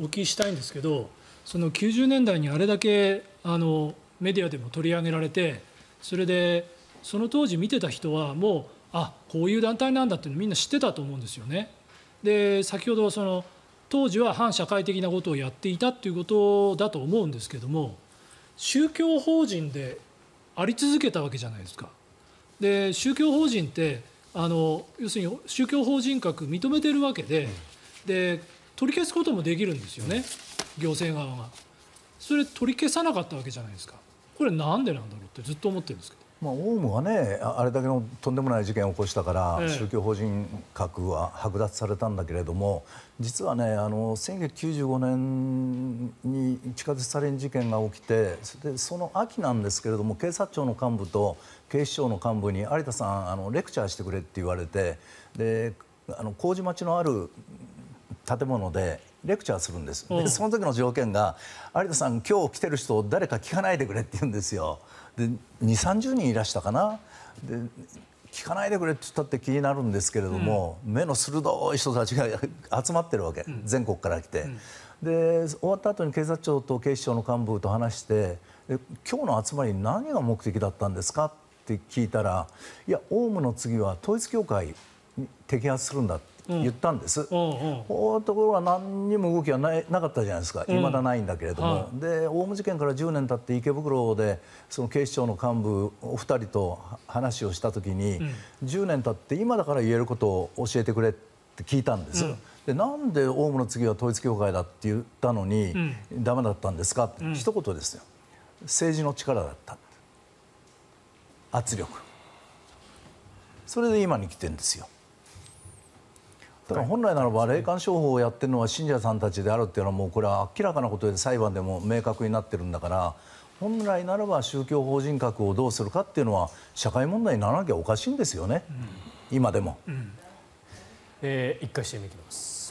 お聞きしたいんですけど90年代にあれだけメディアでも取り上げられてそれでその当時見ていた人はもうこういう団体なんだってみんな知っていたと思うんですよね。先ほど当時は反社会的なことをやっていたということだと思うんですけども宗教法人であり続けたわけじゃないですか。で宗教法人ってあの要するに宗教法人格認めてるわけで,、で取り消すこともできるんですよね行政側が。それ取り消さなかったわけじゃないですかこれなんでなんだろうってずっと思ってるんですけど。まあ、オウムはねあれだけのとんでもない事件を起こしたから、ええ、宗教法人格は剥奪されたんだけれども実はねあの1995年に地下鉄サリン事件が起きてでその秋なんですけれども警察庁の幹部と警視庁の幹部に有田さんあのレクチャーしてくれって言われてであの麹町のある建物でレクチャーするんですその時の条件が有田さん、今日来てる人誰か聞かないでくれって言うんですよ。で2030人いらしたかな聞かないでくれって言ったって気になるんですけれども、うん、目の鋭い人たちが 集まってるわけ、うん、全国から来て、うん、で終わった後に警察庁と警視庁の幹部と話して今日の集まり何が目的だったんですかって聞いたらいや、オウムの次は統一教会摘発するんだって。言ったんですところがなんにも動きはなかったじゃないですかいまだないんだけれどもオウム事件から10年たって池袋で警視庁の幹部お二人と話をした時に10年たって今だから言えることを教えてくれって聞いたんですでなんでオウムの次は統一教会だって言ったのに駄目だったんですかってひと言ですよ政治の力だった圧力それで今に来てるんですよ。本来ならば霊感商法をやっているのは信者さんたちであるというのはこれは明らかなことで裁判でも明確になっているんだから本来ならば宗教法人格をどうするかというのは社会問題にならなきゃおかしいんですよね、今でも。1回 ＣＭ 行きます。